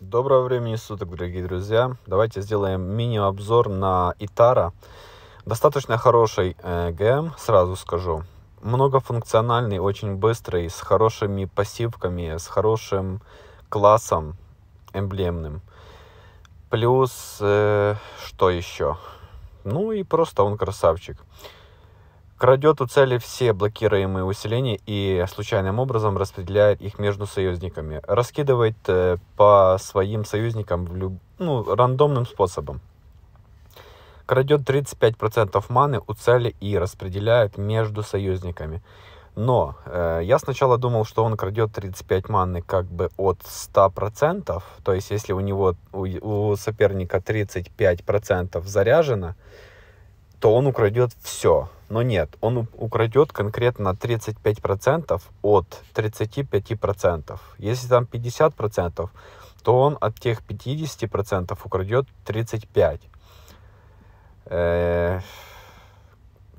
Доброго времени суток, дорогие друзья! Давайте сделаем мини-обзор на Итара. Достаточно хороший ГМ, сразу скажу. Многофункциональный, очень быстрый, с хорошими пассивками, с хорошим классом эмблемным. Плюс, э, что еще? Ну и просто он красавчик крадет у цели все блокируемые усиления и случайным образом распределяет их между союзниками, раскидывает э, по своим союзникам в люб... ну, рандомным способом. Крадет 35% маны у цели и распределяет между союзниками. Но э, я сначала думал, что он крадет 35 маны как бы от 100%, то есть если у него, у, у соперника 35% заряжено, то он украдет все, но нет, он украдет конкретно 35% от 35%. Если там 50%, то он от тех 50% украдет 35%.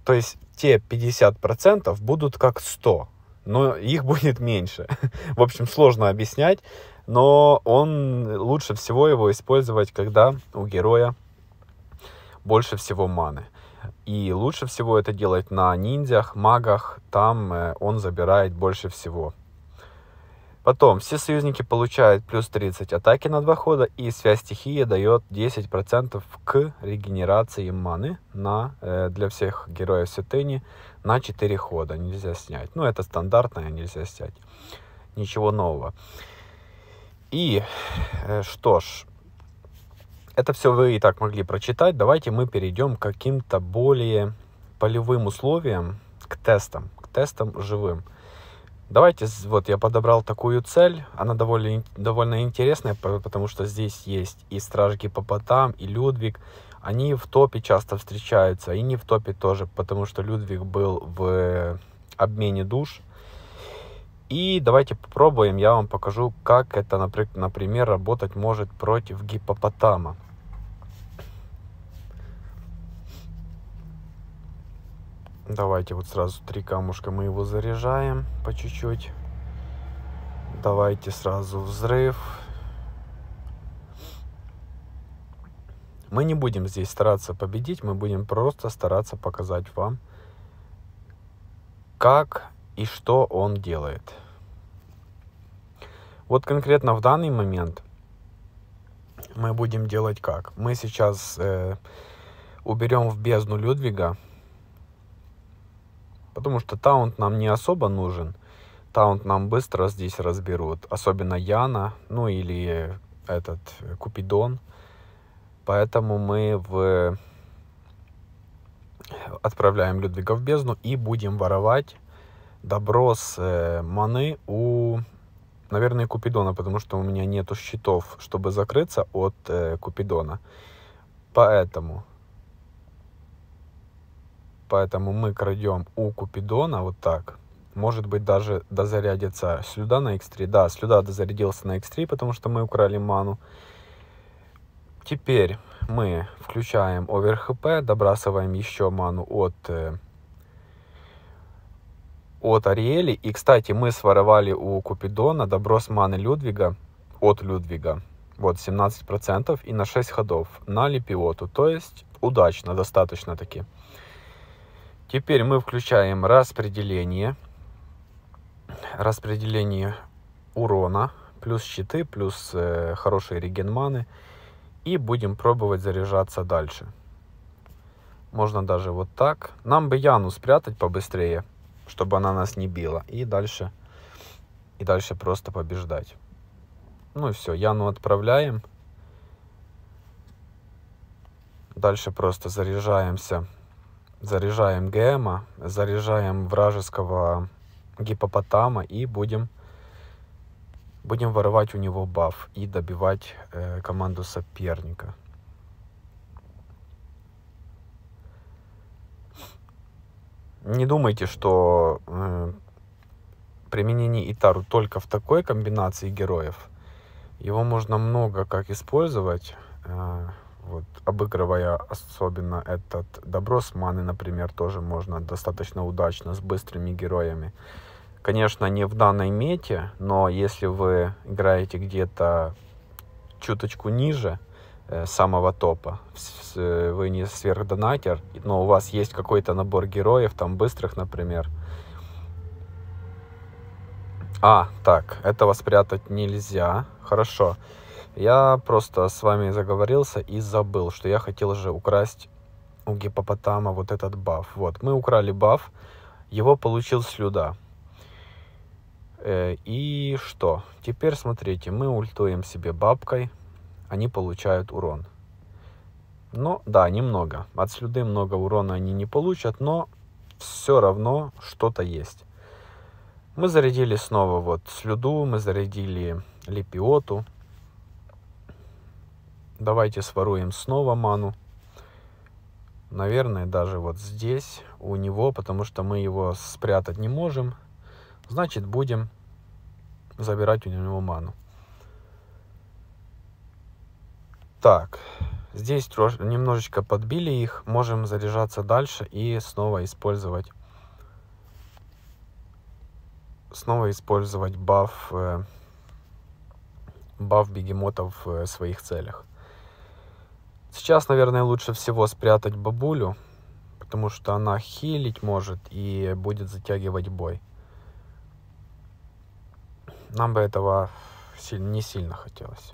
то есть те 50% будут как 100, но их будет меньше. В общем, сложно объяснять, но он лучше всего его использовать, когда у героя больше всего маны. И лучше всего это делать на ниндзях, магах, там э, он забирает больше всего. Потом, все союзники получают плюс 30 атаки на два хода, и связь стихии дает 10% к регенерации маны на, э, для всех героев святыни на 4 хода. Нельзя снять. Ну, это стандартное, нельзя снять. Ничего нового. И э, что ж, это все вы и так могли прочитать. Давайте мы перейдем к каким-то более полевым условиям, к тестам, к тестам живым. Давайте, вот я подобрал такую цель, она довольно, довольно интересная, потому что здесь есть и стражки попотам, и Людвиг. Они в топе часто встречаются, и не в топе тоже, потому что Людвиг был в обмене душ. И давайте попробуем, я вам покажу, как это, например, работать может против гипопотама. Давайте вот сразу три камушка мы его заряжаем по чуть-чуть. Давайте сразу взрыв. Мы не будем здесь стараться победить, мы будем просто стараться показать вам, как и что он делает. Вот конкретно в данный момент мы будем делать как? Мы сейчас э, уберем в бездну Людвига, Потому что таунт нам не особо нужен. Таунт нам быстро здесь разберут. Особенно Яна, ну или этот э, Купидон. Поэтому мы в... Э, отправляем Людвига в бездну и будем воровать добро с э, маны у, наверное, Купидона, потому что у меня нету счетов, чтобы закрыться от э, Купидона. Поэтому Поэтому мы крадем у Купидона вот так. Может быть, даже дозарядится сюда на x3. Да, сюда дозарядился на x3, потому что мы украли ману. Теперь мы включаем овер хп, добрасываем еще ману от, э, от Ариэли. И, кстати, мы своровали у Купидона доброс маны Людвига от Людвига. Вот, 17% и на 6 ходов на Лепиоту. То есть, удачно достаточно таки. Теперь мы включаем распределение. Распределение урона. Плюс щиты, плюс э, хорошие регенманы. И будем пробовать заряжаться дальше. Можно даже вот так. Нам бы Яну спрятать побыстрее, чтобы она нас не била. И дальше, и дальше просто побеждать. Ну и все, Яну отправляем. Дальше просто заряжаемся заряжаем ГЭМа, заряжаем вражеского гипопотама и будем, будем воровать у него баф и добивать э, команду соперника. Не думайте, что э, применение Итару только в такой комбинации героев. Его можно много как использовать. Э, вот, обыгрывая особенно этот Доброс Маны, например, тоже можно достаточно удачно с быстрыми героями. Конечно, не в данной мете, но если вы играете где-то чуточку ниже э, самого топа, с, с, э, вы не сверхдонатер, но у вас есть какой-то набор героев, там быстрых, например. А, так, этого спрятать нельзя. Хорошо. Хорошо. Я просто с вами заговорился и забыл, что я хотел же украсть у гипопотама вот этот баф. Вот, мы украли баф, его получил слюда. Э, и что? Теперь смотрите, мы ультуем себе бабкой, они получают урон. Ну, да, немного. От слюды много урона они не получат, но все равно что-то есть. Мы зарядили снова вот слюду, мы зарядили лепиоту. Давайте своруем снова ману. Наверное, даже вот здесь у него, потому что мы его спрятать не можем. Значит, будем забирать у него ману. Так, здесь немножечко подбили их. Можем заряжаться дальше и снова использовать снова использовать баф, э, баф бегемотов э, в своих целях. Сейчас, наверное, лучше всего спрятать бабулю, потому что она хилить может и будет затягивать бой. Нам бы этого не сильно хотелось.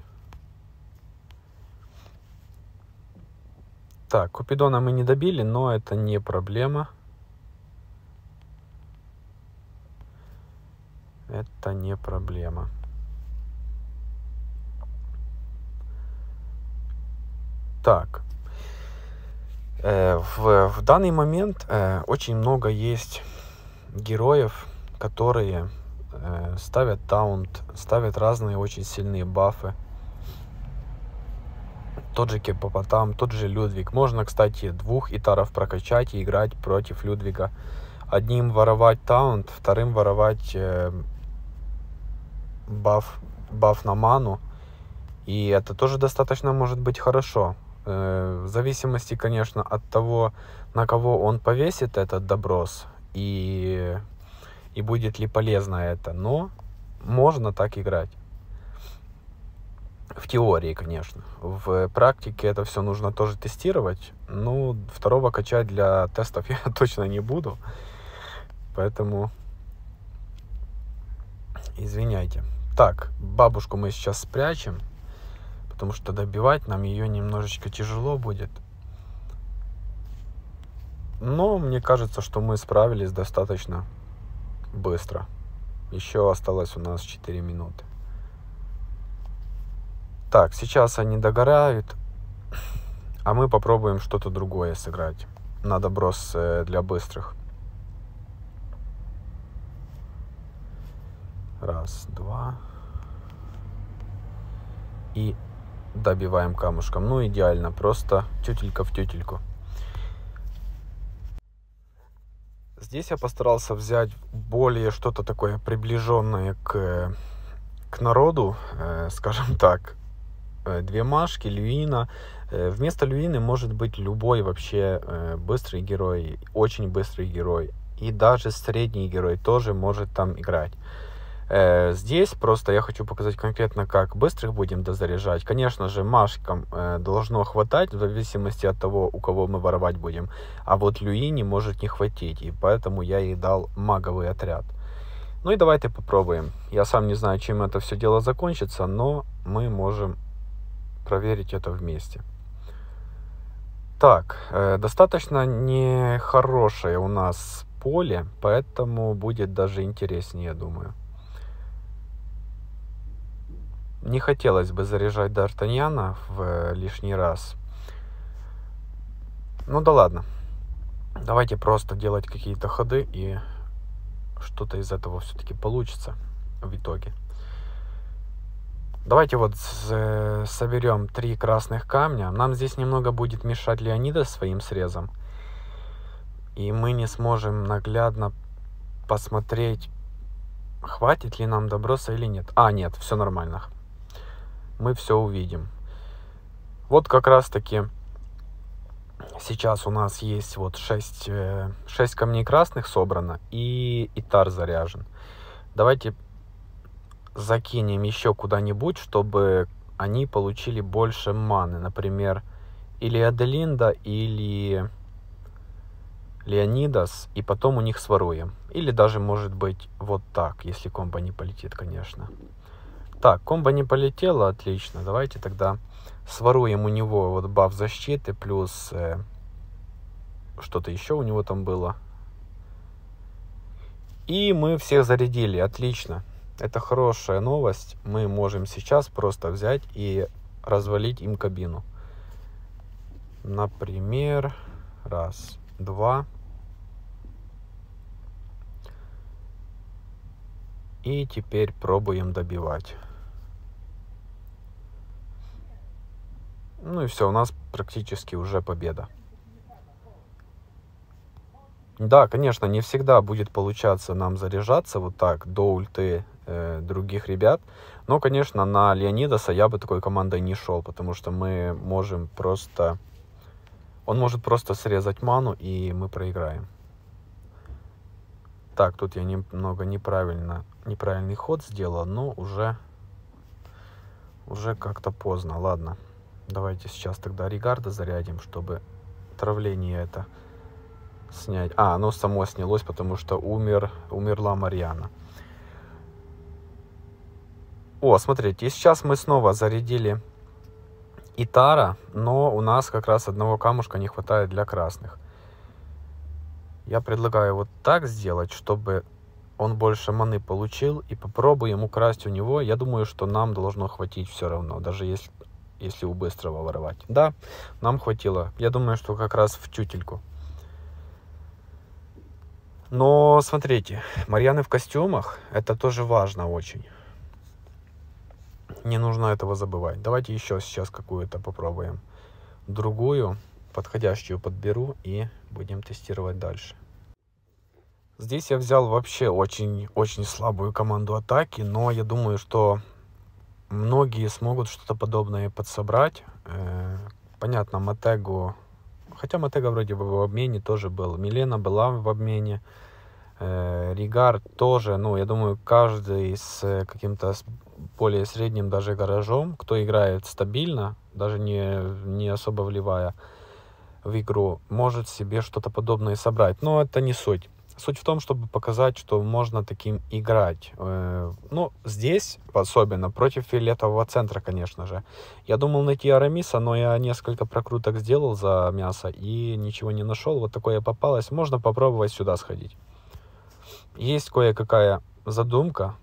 Так, Купидона мы не добили, но это не проблема. Это не проблема. так. Э, в, в данный момент э, очень много есть героев, которые э, ставят таунт, ставят разные очень сильные бафы. Тот же Кепопотам, тот же Людвиг. Можно, кстати, двух итаров прокачать и играть против Людвига. Одним воровать таунт, вторым воровать э, баф, баф на ману. И это тоже достаточно может быть хорошо. Э, в зависимости, конечно, от того, на кого он повесит этот доброс и, и будет ли полезно это. Но можно так играть. В теории, конечно. В практике это все нужно тоже тестировать. Ну, второго качать для тестов я точно не буду. Поэтому извиняйте. Так, бабушку мы сейчас спрячем потому что добивать нам ее немножечко тяжело будет. Но мне кажется, что мы справились достаточно быстро. Еще осталось у нас 4 минуты. Так, сейчас они догорают, а мы попробуем что-то другое сыграть. На доброс э, для быстрых. Раз, два. И добиваем камушком. Ну, идеально, просто тютелька в тютельку. Здесь я постарался взять более что-то такое приближенное к, к народу, э, скажем так. Э, две машки, львина. Э, вместо львины может быть любой вообще быстрый герой, очень быстрый герой. И даже средний герой тоже может там играть. Э, здесь просто я хочу показать конкретно, как быстрых будем дозаряжать. Конечно же, машкам э, должно хватать, в зависимости от того, у кого мы воровать будем. А вот Люи не может не хватить, и поэтому я ей дал маговый отряд. Ну и давайте попробуем. Я сам не знаю, чем это все дело закончится, но мы можем проверить это вместе. Так, э, достаточно нехорошее у нас поле, поэтому будет даже интереснее, я думаю. Не хотелось бы заряжать Д'Артаньяна в э, лишний раз. Ну да ладно. Давайте просто делать какие-то ходы и что-то из этого все-таки получится в итоге. Давайте вот э, соберем три красных камня. Нам здесь немного будет мешать Леонида своим срезом. И мы не сможем наглядно посмотреть, хватит ли нам доброса или нет. А, нет, все нормально мы все увидим. Вот как раз-таки сейчас у нас есть вот 6, 6 э, камней красных собрано и итар заряжен. Давайте закинем еще куда-нибудь, чтобы они получили больше маны. Например, или Аделинда, или Леонидас, и потом у них своруем. Или даже, может быть, вот так, если комбо не полетит, конечно. Так, комбо не полетело, отлично. Давайте тогда своруем у него вот баф защиты плюс э, что-то еще у него там было. И мы всех зарядили, отлично. Это хорошая новость. Мы можем сейчас просто взять и развалить им кабину. Например, раз, два, И теперь пробуем добивать. Ну и все, у нас практически уже победа. Да, конечно, не всегда будет получаться нам заряжаться вот так до ульты э, других ребят. Но, конечно, на Леонидаса я бы такой командой не шел, потому что мы можем просто... Он может просто срезать ману, и мы проиграем. Так, тут я немного неправильно, неправильный ход сделал, но уже, уже как-то поздно. Ладно, давайте сейчас тогда регарда зарядим, чтобы травление это снять. А, оно само снялось, потому что умер, умерла Марьяна. О, смотрите, сейчас мы снова зарядили Итара, но у нас как раз одного камушка не хватает для красных. Я предлагаю вот так сделать, чтобы он больше маны получил, и попробуем украсть у него. Я думаю, что нам должно хватить все равно, даже если, если у быстрого воровать. Да, нам хватило. Я думаю, что как раз в чутельку. Но смотрите, Марьяны в костюмах, это тоже важно очень. Не нужно этого забывать. Давайте еще сейчас какую-то попробуем. Другую подходящую подберу и будем тестировать дальше. Здесь я взял вообще очень-очень слабую команду атаки, но я думаю, что многие смогут что-то подобное подсобрать. Э, понятно, Матегу, хотя Матега вроде бы в обмене тоже был, Милена была в обмене, э, Ригар тоже, ну, я думаю, каждый с э, каким-то более средним даже гаражом, кто играет стабильно, даже не, не особо вливая, в игру, может себе что-то подобное собрать. Но это не суть. Суть в том, чтобы показать, что можно таким играть. Э, ну, здесь особенно, против фиолетового центра, конечно же. Я думал найти Арамиса, но я несколько прокруток сделал за мясо и ничего не нашел. Вот такое попалось. Можно попробовать сюда сходить. Есть кое-какая задумка.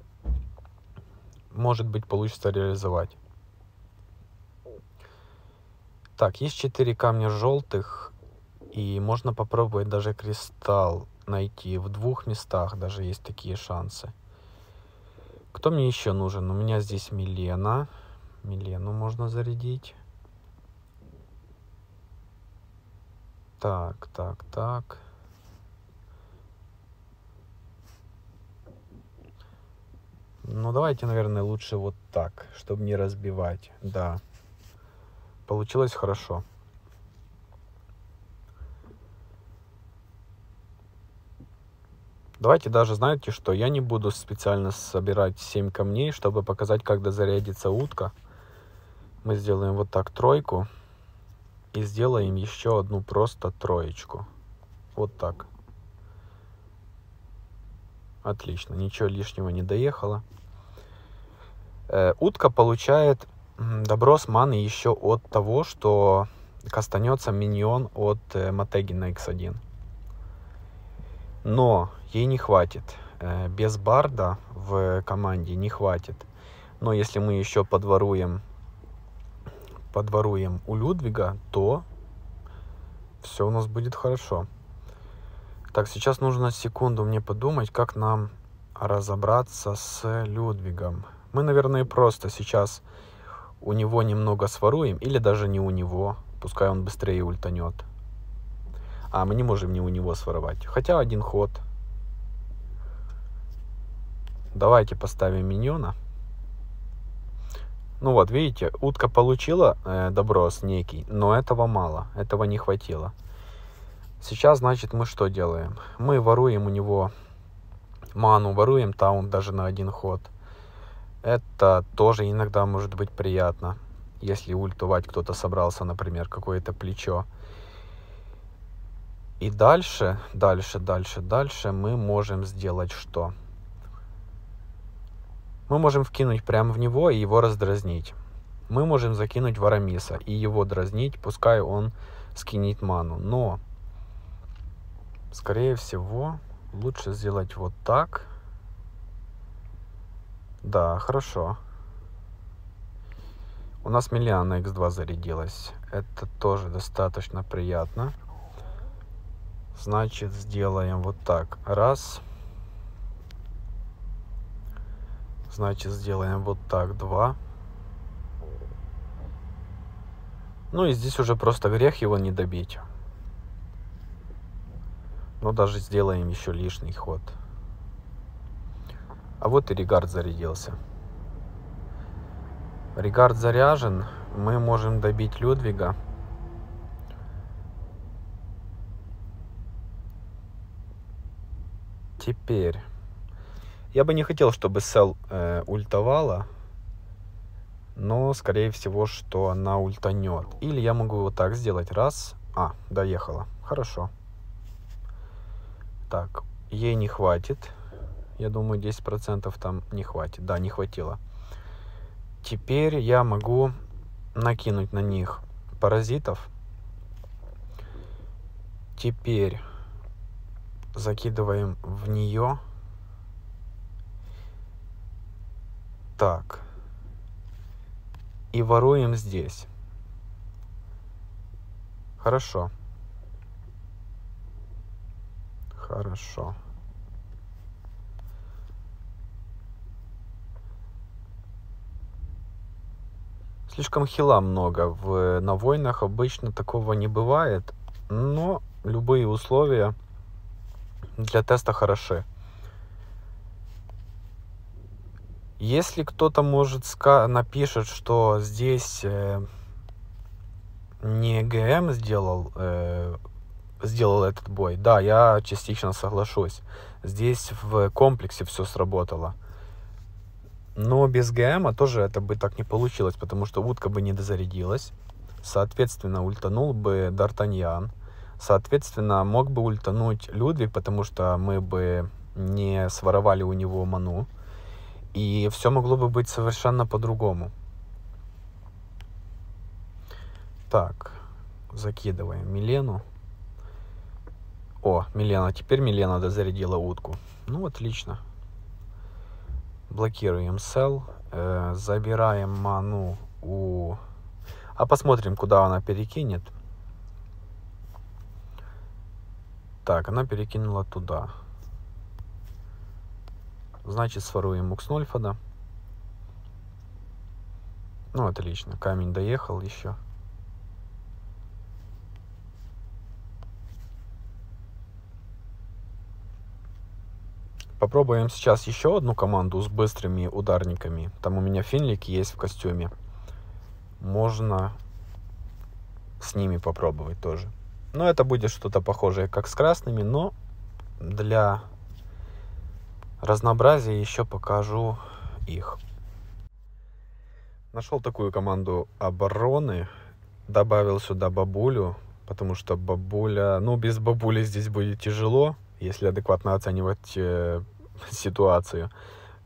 Может быть, получится реализовать. Так, есть четыре камня желтых, и можно попробовать даже кристалл найти. В двух местах даже есть такие шансы. Кто мне еще нужен? У меня здесь Милена. Милену можно зарядить. Так, так, так. Ну, давайте, наверное, лучше вот так, чтобы не разбивать. Да. Получилось хорошо. Давайте даже, знаете что, я не буду специально собирать 7 камней, чтобы показать, когда зарядится утка. Мы сделаем вот так тройку и сделаем еще одну просто троечку. Вот так. Отлично, ничего лишнего не доехало. Э, утка получает добро с маны еще от того, что костанется миньон от э, Матеги на X1. Но ей не хватит. Э, без Барда в команде не хватит. Но если мы еще подворуем, подворуем у Людвига, то все у нас будет хорошо. Так, сейчас нужно секунду мне подумать, как нам разобраться с Людвигом. Мы, наверное, просто сейчас у него немного своруем, или даже не у него, пускай он быстрее ультанет. А, мы не можем не у него своровать, хотя один ход. Давайте поставим миньона. Ну вот, видите, утка получила э, доброс некий, но этого мало, этого не хватило. Сейчас, значит, мы что делаем? Мы воруем у него ману, воруем таун даже на один ход. Это тоже иногда может быть приятно, если ультовать кто-то собрался, например, какое-то плечо. И дальше, дальше, дальше, дальше мы можем сделать что? Мы можем вкинуть прямо в него и его раздразнить. Мы можем закинуть Варамиса и его дразнить, пускай он скинет ману. Но, скорее всего, лучше сделать вот так – да, хорошо. У нас Миллиана X2 зарядилась. Это тоже достаточно приятно. Значит, сделаем вот так. Раз. Значит, сделаем вот так. Два. Ну и здесь уже просто грех его не добить. Но даже сделаем еще лишний ход. А вот и регард зарядился. Регард заряжен. Мы можем добить Людвига. Теперь. Я бы не хотел, чтобы Сел э, ультовала. Но, скорее всего, что она ультанет. Или я могу вот так сделать. Раз. А, доехала. Хорошо. Так, ей не хватит я думаю, 10% там не хватит. Да, не хватило. Теперь я могу накинуть на них паразитов. Теперь закидываем в нее. Так. И воруем здесь. Хорошо. Хорошо. Слишком хила много. В, на войнах обычно такого не бывает, но любые условия для теста хороши. Если кто-то может напишет, что здесь э, не ГМ сделал, э, сделал этот бой, да, я частично соглашусь. Здесь в комплексе все сработало. Но без ГМа тоже это бы так не получилось, потому что утка бы не дозарядилась. Соответственно, ультанул бы Д'Артаньян. Соответственно, мог бы ультануть Людвиг, потому что мы бы не своровали у него ману. И все могло бы быть совершенно по-другому. Так, закидываем Милену. О, Милена, теперь Милена дозарядила утку. Ну, отлично блокируем сел э, забираем ману у... А посмотрим, куда она перекинет. Так, она перекинула туда. Значит, своруем да Ну, отлично, камень доехал еще. Попробуем сейчас еще одну команду с быстрыми ударниками. Там у меня финлик есть в костюме. Можно с ними попробовать тоже. Но это будет что-то похожее, как с красными, но для разнообразия еще покажу их. Нашел такую команду обороны, добавил сюда бабулю, потому что бабуля, ну без бабули здесь будет тяжело, если адекватно оценивать э, ситуацию.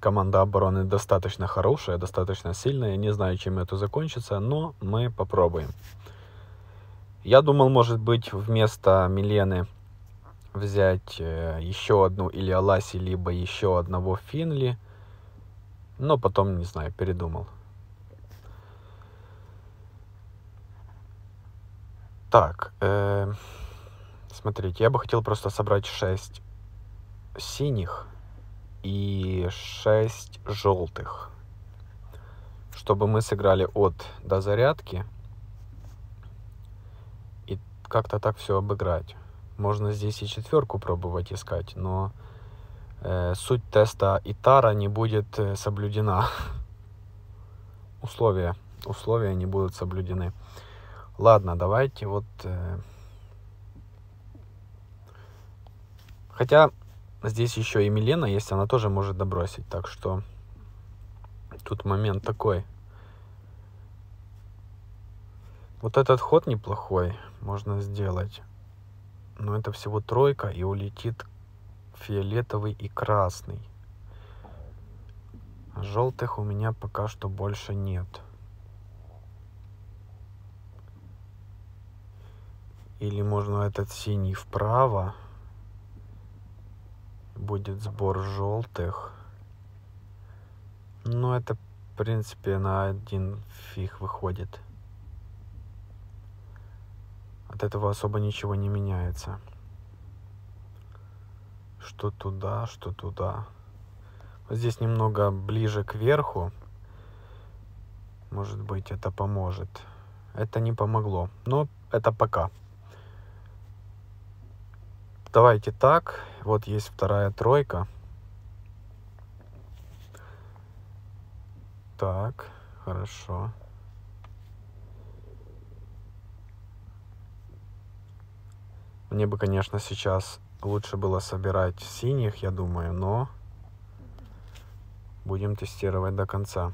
Команда обороны достаточно хорошая, достаточно сильная. Не знаю, чем это закончится, но мы попробуем. Я думал, может быть, вместо Милены взять э, еще одну или Аласи, либо еще одного Финли. Но потом, не знаю, передумал. Так, э, смотрите, я бы хотел просто собрать 6 синих и 6 желтых, чтобы мы сыграли от до зарядки и как-то так все обыграть. Можно здесь и четверку пробовать искать, но э, суть теста и тара не будет э, соблюдена. Условия, условия не будут соблюдены. Ладно, давайте вот... Э, Хотя здесь еще и Милена есть, она тоже может добросить. Так что тут момент такой. Вот этот ход неплохой можно сделать. Но это всего тройка, и улетит фиолетовый и красный. А Желтых у меня пока что больше нет. Или можно этот синий вправо будет сбор желтых. Ну, это, в принципе, на один фиг выходит. От этого особо ничего не меняется. Что туда, что туда. Вот здесь немного ближе к верху. Может быть, это поможет. Это не помогло. Но это пока давайте так, вот есть вторая тройка. Так, хорошо. Мне бы, конечно, сейчас лучше было собирать синих, я думаю, но будем тестировать до конца.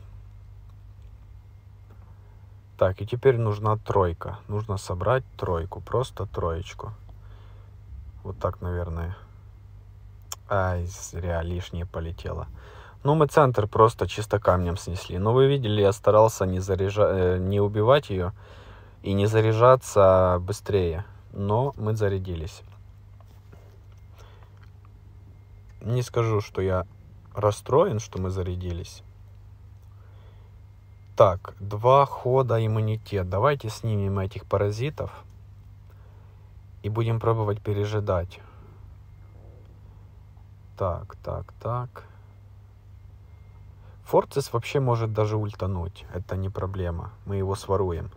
Так, и теперь нужна тройка. Нужно собрать тройку, просто троечку. Вот так, наверное. Ай, зря лишнее полетело. Ну, мы центр просто чисто камнем снесли. Но ну, вы видели, я старался не, заряжа... Э, не убивать ее и не заряжаться быстрее. Но мы зарядились. Не скажу, что я расстроен, что мы зарядились. Так, два хода иммунитет. Давайте снимем этих паразитов. И будем пробовать пережидать. Так, так, так. Форцис вообще может даже ультануть. Это не проблема. Мы его своруем.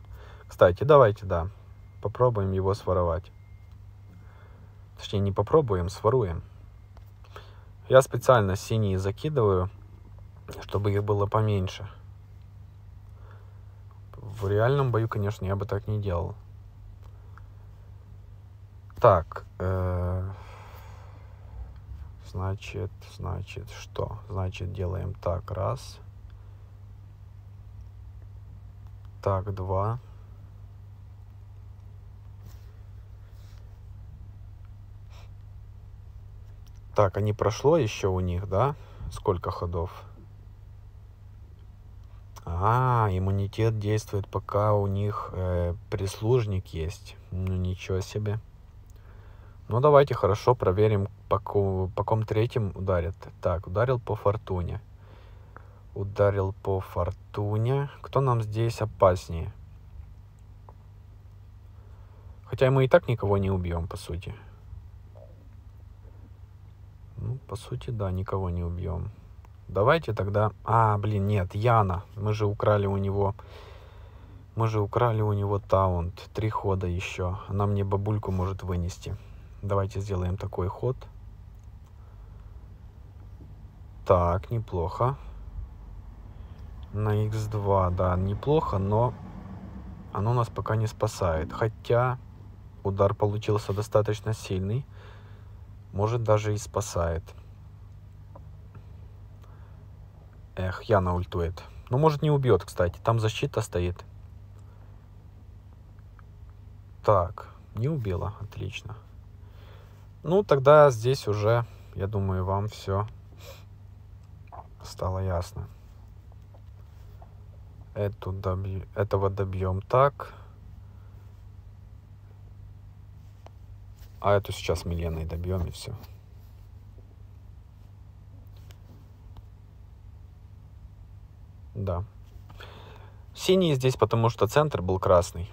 Кстати, давайте, да. Попробуем его своровать. Точнее, не попробуем, своруем. Я специально синие закидываю, чтобы их было поменьше. В реальном бою, конечно, я бы так не делал. Так, э, значит, значит, что? Значит, делаем так, раз. Так, два. Так, а не прошло еще у них, да? Сколько ходов? А, иммунитет действует, пока у них э, прислужник есть. Ну ничего себе. Ну, давайте хорошо проверим, по, ком, по ком третьим ударит. Так, ударил по фортуне. Ударил по фортуне. Кто нам здесь опаснее? Хотя мы и так никого не убьем, по сути. Ну, по сути, да, никого не убьем. Давайте тогда... А, блин, нет, Яна. Мы же украли у него... Мы же украли у него таунт. Три хода еще. Она мне бабульку может вынести. Давайте сделаем такой ход. Так, неплохо. На x2, да, неплохо, но оно нас пока не спасает. Хотя удар получился достаточно сильный. Может, даже и спасает. Эх, Яна ультует. Ну, может, не убьет, кстати. Там защита стоит. Так, не убила. Отлично. Ну, тогда здесь уже, я думаю, вам все стало ясно. Эту добь... Этого добьем так. А эту сейчас Миленой добьем и все. Да. Синий здесь, потому что центр был красный.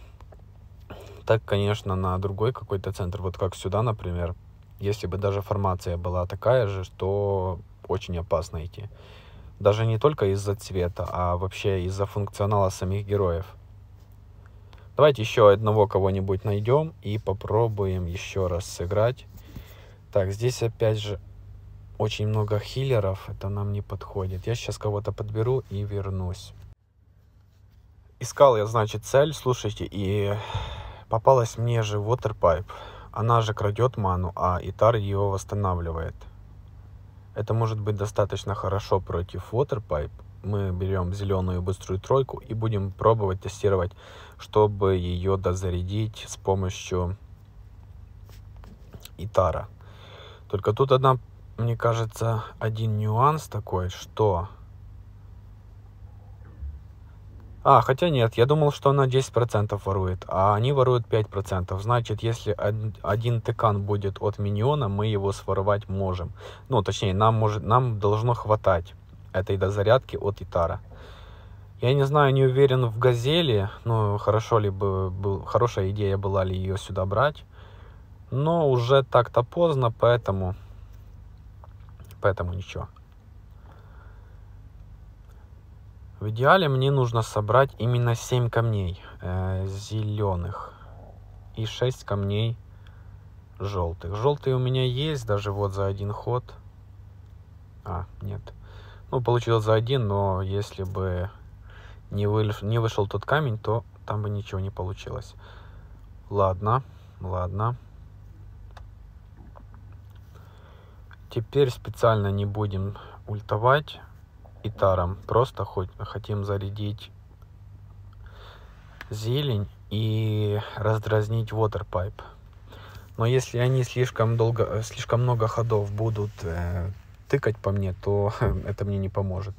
Так, конечно, на другой какой-то центр, вот как сюда, например, если бы даже формация была такая же, то очень опасно идти. Даже не только из-за цвета, а вообще из-за функционала самих героев. Давайте еще одного кого-нибудь найдем и попробуем еще раз сыграть. Так, здесь опять же очень много хиллеров, это нам не подходит. Я сейчас кого-то подберу и вернусь. Искал я, значит, цель, слушайте, и попалась мне же Waterpipe. Она же крадет ману, а Итар ее восстанавливает. Это может быть достаточно хорошо против Waterpipe. Мы берем зеленую быструю тройку и будем пробовать тестировать, чтобы ее дозарядить с помощью Итара. Только тут одна, мне кажется, один нюанс такой, что а, хотя нет, я думал, что она 10% ворует, а они воруют 5%. Значит, если один тыкан будет от миньона, мы его своровать можем. Ну, точнее, нам, может, нам должно хватать этой дозарядки от Итара. Я не знаю, не уверен в «Газели», ну, хорошо ли бы, был, хорошая идея была ли ее сюда брать. Но уже так-то поздно, поэтому, поэтому ничего. В идеале мне нужно собрать именно 7 камней э, зеленых и 6 камней желтых. Желтые у меня есть, даже вот за один ход. А, нет. Ну, получилось за один, но если бы не, вы, не вышел тот камень, то там бы ничего не получилось. Ладно, ладно. Теперь специально не будем ультовать и таром. Просто хоть хотим зарядить зелень и раздразнить waterpipe. Но если они слишком долго, слишком много ходов будут э, тыкать по мне, то это мне не поможет.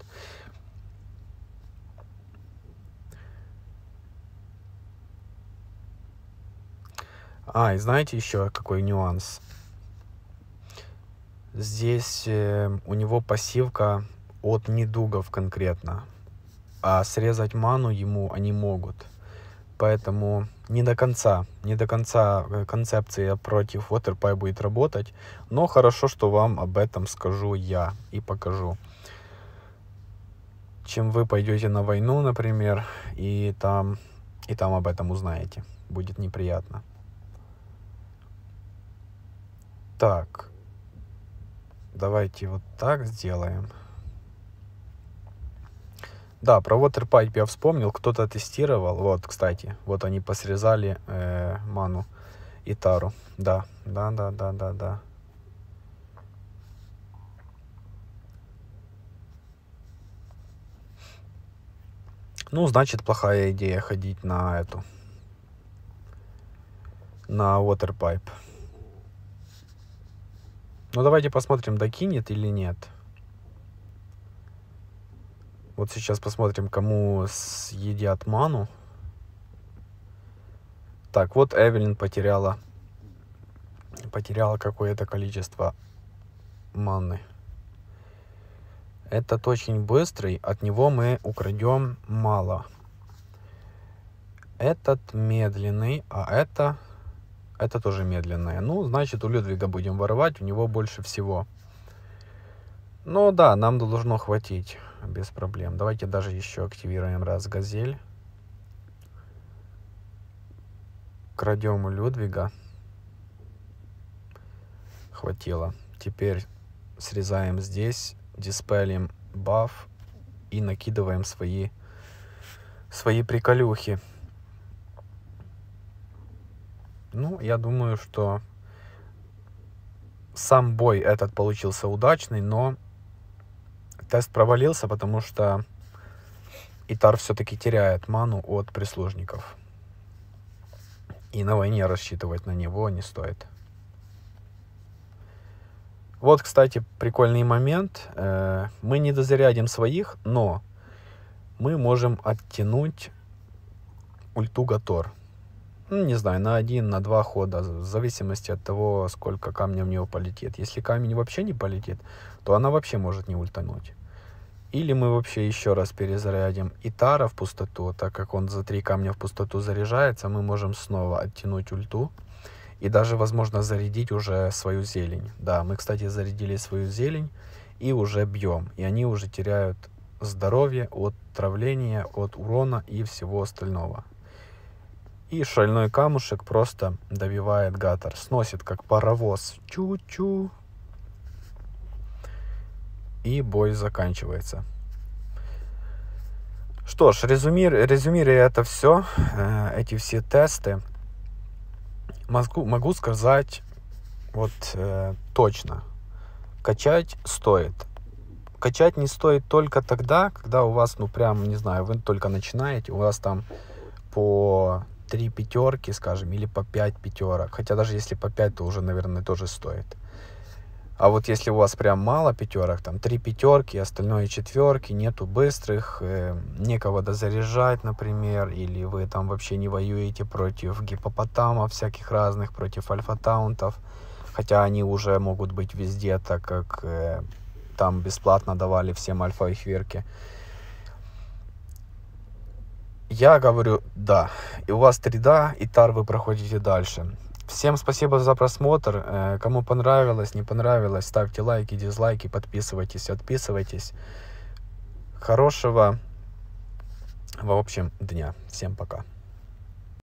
А, и знаете еще какой нюанс? Здесь э, у него пассивка от недугов конкретно. А срезать ману ему они могут. Поэтому не до конца, не до конца э, концепция против Waterpy будет работать. Но хорошо, что вам об этом скажу я и покажу. Чем вы пойдете на войну, например, и там, и там об этом узнаете. Будет неприятно. Так, давайте вот так сделаем. Да, про Waterpipe я вспомнил, кто-то тестировал. Вот, кстати, вот они посрезали э, ману и тару. Да, да, да, да, да, да. Ну, значит, плохая идея ходить на эту, на Waterpipe. Ну, давайте посмотрим, докинет или нет. Вот сейчас посмотрим, кому съедят ману. Так, вот Эвелин потеряла потеряла какое-то количество маны. Этот очень быстрый, от него мы украдем мало. Этот медленный, а это, это тоже медленное. Ну, значит, у Людвига будем воровать, у него больше всего. Ну да, нам должно хватить без проблем. Давайте даже еще активируем раз газель. Крадем у Людвига. Хватило. Теперь срезаем здесь, диспелим баф и накидываем свои, свои приколюхи. Ну, я думаю, что сам бой этот получился удачный, но Тест провалился, потому что Итар все-таки теряет ману от прислужников. И на войне рассчитывать на него не стоит. Вот, кстати, прикольный момент. Э, мы не дозарядим своих, но мы можем оттянуть ульту Гатор. Ну, не знаю, на один, на два хода, в зависимости от того, сколько камня в него полетит. Если камень вообще не полетит, то она вообще может не ультануть. Или мы вообще еще раз перезарядим Итара в пустоту, так как он за три камня в пустоту заряжается, мы можем снова оттянуть ульту и даже, возможно, зарядить уже свою зелень. Да, мы, кстати, зарядили свою зелень и уже бьем, и они уже теряют здоровье от травления, от урона и всего остального. И шальной камушек просто добивает гатор, сносит как паровоз. Чу-чу, и бой заканчивается. Что ж, резюмируя, резюмируя это все, э, эти все тесты, могу, могу сказать вот э, точно, качать стоит. Качать не стоит только тогда, когда у вас, ну прям, не знаю, вы только начинаете, у вас там по три пятерки, скажем, или по пять пятерок. Хотя даже если по пять, то уже, наверное, тоже стоит. А вот если у вас прям мало пятерок, там три пятерки, остальное четверки, нету быстрых, э, некого дозаряжать, например, или вы там вообще не воюете против гипопотамов всяких разных, против альфа-таунтов, хотя они уже могут быть везде, так как э, там бесплатно давали всем альфа и хверки. Я говорю, да, и у вас 3 да, и тар вы проходите дальше. Всем спасибо за просмотр. Э, кому понравилось, не понравилось, ставьте лайки, дизлайки, подписывайтесь, отписывайтесь. Хорошего, в общем, дня. Всем пока.